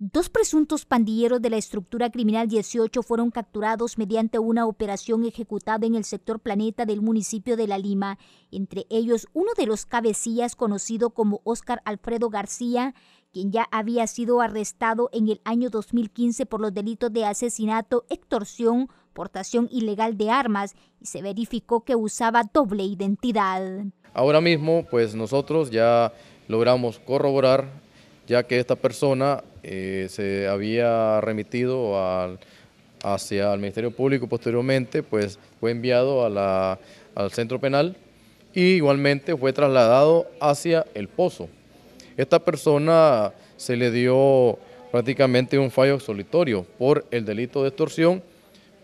Dos presuntos pandilleros de la estructura criminal 18 fueron capturados mediante una operación ejecutada en el sector Planeta del municipio de La Lima, entre ellos uno de los cabecillas conocido como Óscar Alfredo García, quien ya había sido arrestado en el año 2015 por los delitos de asesinato, extorsión, portación ilegal de armas y se verificó que usaba doble identidad. Ahora mismo, pues nosotros ya logramos corroborar ya que esta persona eh, se había remitido hacia el Ministerio Público, posteriormente pues fue enviado al centro penal y igualmente fue trasladado hacia el pozo. Esta persona se le dio prácticamente un fallo solitario por el delito de extorsión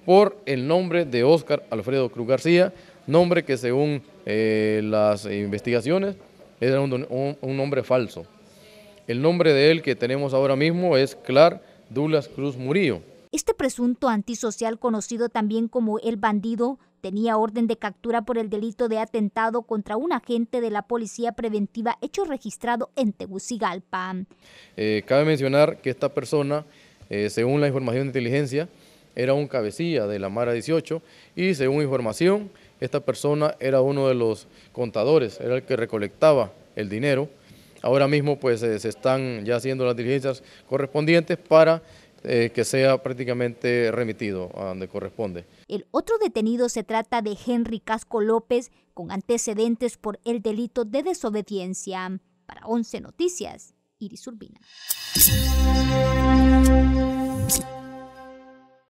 por el nombre de Óscar Alfredo Cruz García, nombre que según eh, las investigaciones era un nombre falso. El nombre de él que tenemos ahora mismo es Clar Dulas Cruz Murillo. Este presunto antisocial, conocido también como el bandido, tenía orden de captura por el delito de atentado contra un agente de la Policía Preventiva, hecho registrado en Tegucigalpa. Eh, cabe mencionar que esta persona, eh, según la información de inteligencia, era un cabecilla de la Mara 18 y según información, esta persona era uno de los contadores, era el que recolectaba el dinero Ahora mismo pues eh, se están ya haciendo las diligencias correspondientes para eh, que sea prácticamente remitido a donde corresponde. El otro detenido se trata de Henry Casco López, con antecedentes por el delito de desobediencia. Para 11 Noticias, Iris Urbina.